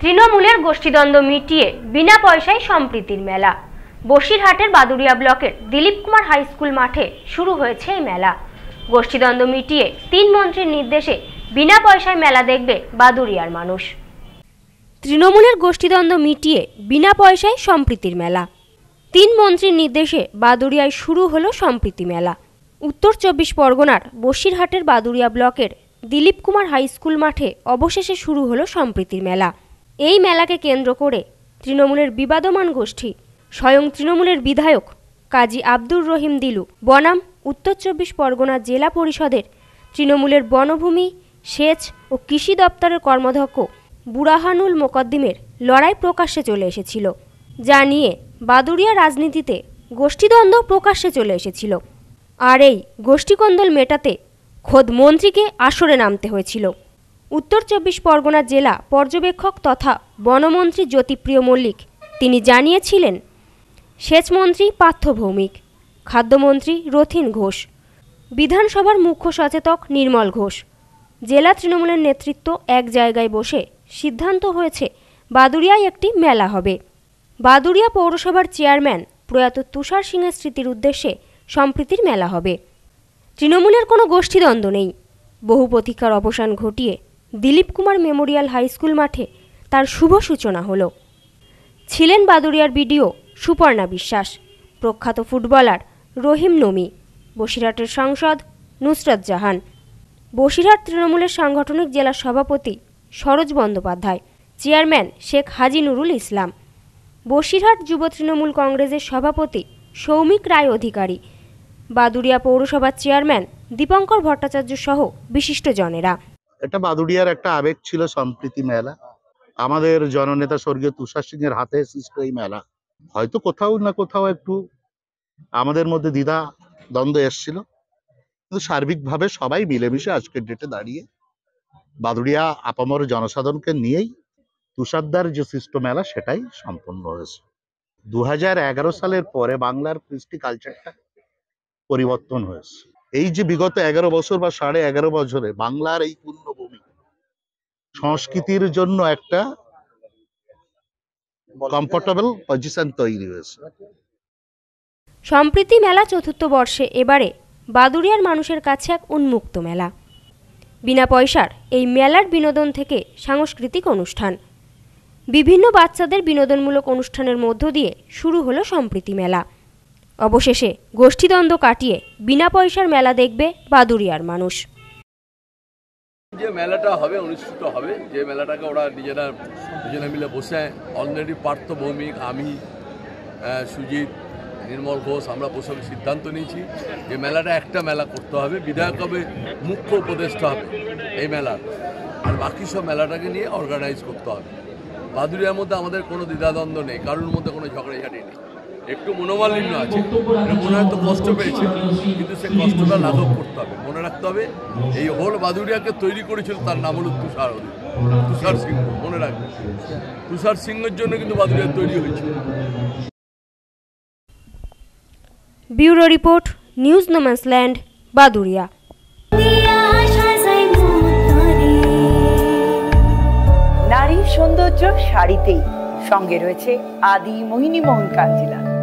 তৃণমূলের গোষ্ঠীদ্বন্দ্ব মিটিয়ে বিনা পয়সায় সম্প্রীতির মেলা বসিরহাটের বাদুরিয়া ব্লকের দিলীপ কুমার হাই স্কুল মাঠে শুরু হয়েছে এই মেলা গোষ্ঠীদ্বন্দ্ব মিটিয়ে তিন মন্ত্রীর নির্দেশে বিনা পয়সায় মেলা দেখবে বাদুরিয়ার মানুষ তৃণমূলের গোষ্ঠীদ্বন্দ্ব মিটিয়ে বিনা পয়সায় সম্প্রীতির মেলা তিন মন্ত্রীর নির্দেশে বাদুরিয়ায় শুরু হলো সম্প্রীতি মেলা উত্তর চব্বিশ পরগনার বসিরহাটের বাদুরিয়া ব্লকের দিলীপ কুমার হাই স্কুল মাঠে অবশেষে শুরু হলো সম্প্রীতির মেলা এই মেলাকে কেন্দ্র করে তৃণমূলের বিবাদমান গোষ্ঠী স্বয়ং তৃণমূলের বিধায়ক কাজী আব্দুর রহিম দিলু বনাম উত্তর চব্বিশ পরগনা জেলা পরিষদের তৃণমূলের বনভূমি সেচ ও কৃষি দপ্তরের কর্মধ্যক্ষ বুরাহানুল মোকদ্দিমের লড়াই প্রকাশ্যে চলে এসেছিল যা নিয়ে বাদুড়িয়া রাজনীতিতে গোষ্ঠীদ্বন্দ্ব প্রকাশ্যে চলে এসেছিল আর এই গোষ্ঠীকন্দল মেটাতে খোদ মন্ত্রীকে আসরে নামতে হয়েছিল উত্তর চব্বিশ পরগনা জেলা পর্যবেক্ষক তথা বনমন্ত্রী জ্যোতিপ্রিয় মল্লিক তিনি জানিয়েছিলেন সেচমন্ত্রী পার্থ ভৌমিক খাদ্যমন্ত্রী রথিন ঘোষ বিধানসভার মুখ্য সচেতক নির্মল ঘোষ জেলা তৃণমূলের নেতৃত্ব এক জায়গায় বসে সিদ্ধান্ত হয়েছে বাদুড়িয়ায় একটি মেলা হবে বাদুড়িয়া পৌরসভার চেয়ারম্যান প্রয়াত তুষার সিংয়ের স্মৃতির উদ্দেশ্যে সম্প্রীতির মেলা হবে তৃণমূলের কোনো গোষ্ঠীদ্বন্দ্ব নেই বহু প্রতীক্ষার অবসান ঘটিয়ে দিলীপ কুমার মেমোরিয়াল হাইস্কুল মাঠে তার শুভ সূচনা হল ছিলেন বাদুরিয়ার বিডিও সুপর্ণা বিশ্বাস প্রখ্যাত ফুটবলার রহিম নমি বসিরহাটের সাংসদ নুসরত জাহান বসিরহাট তৃণমূলের সাংগঠনিক জেলা সভাপতি সরোজ বন্দ্যোপাধ্যায় চেয়ারম্যান শেখ হাজি নুরুল ইসলাম বসিরহাট যুব তৃণমূল কংগ্রেসের সভাপতি সৌমিক রায় অধিকারী বাদুরিয়া পৌরসভার চেয়ারম্যান দীপঙ্কর ভট্টাচার্য সহ বিশিষ্টজনেরা এটা বাদুড়িয়ার একটা আবেগ ছিল সম্প্রীতি মেলা আমাদের জননেতা স্বর্গীয় তুষার সিং এর হাতে সৃষ্ট এই মেলা হয়তো কোথাও না কোথাও একটু আমাদের মধ্যে দ্বিধা দ্বন্দ্ব এসছিল কিন্তু সার্বিকভাবে সবাই মিলেমিশে আজকের ডেটে দাঁড়িয়ে বাদুড়িয়া আপামর জনসাধারণকে নিয়েই তুষারদার যে সৃষ্ট মেলা সেটাই সম্পন্ন হয়েছে দু সালের পরে বাংলার কৃষ্টি কালচারটা পরিবর্তন হয়েছে এই যে বিগত এগারো বছর বা সাড়ে এগারো বছরে বাংলার এই পূর্ণ সংস্কৃতির জন্য একটা কমফোর্টেবল পজিশন তৈরি হয়েছে সম্প্রীতি মেলা চতুর্থ বর্ষে এবারে বাদুরিয়ার মানুষের কাছে এক উন্মুক্ত মেলা বিনা পয়সার এই মেলার বিনোদন থেকে সাংস্কৃতিক অনুষ্ঠান বিভিন্ন বাচ্চাদের বিনোদনমূলক অনুষ্ঠানের মধ্য দিয়ে শুরু হলো সম্প্রীতি মেলা অবশেষে গোষ্ঠীদ্বন্দ্ব কাটিয়ে বিনা পয়সার মেলা দেখবে বাদুরিয়ার মানুষ যে মেলাটা হবে অনুষ্ঠিত হবে যে মেলাটাকে ওরা নিজেরা দুজনে মিলে বসে অলরেডি পার্থ ভৌমিক আমি সুজিত নির্মল ঘোষ আমরা বসে সিদ্ধান্ত নিয়েছি যে মেলাটা একটা মেলা করতে হবে বিধায়ক হবে মুখ্য উপদেষ্টা হবে এই মেলার আর বাকি সব মেলাটাকে নিয়ে অর্গানাইজ করতে হবে বাদুরিয়ার মধ্যে আমাদের কোনো দ্বিধাদ্বন্দ্ব নেই কারোর মধ্যে কোনো ঝগড়াঝাটি নেই একটু মনোমালিন্য আছে মনে হয়তো কষ্ট পেয়েছে কিন্তু সে কষ্টটা লাঘব করতে হবে মনে রাখতে হবে এই হোল বাদুরিয়াকে তৈরি করেছিল তার নাম হল তুষার তুষার সিংহ মনে রাখবে তুষার সিংহের জন্য কিন্তু বাদুরিয়া তৈরি হয়েছিল bureau report news land Baduria নারী সৌন্দর্য শাড়িতেই সঙ্গে রয়েছে আদি মোহিনী মোহন কাঞ্জিলা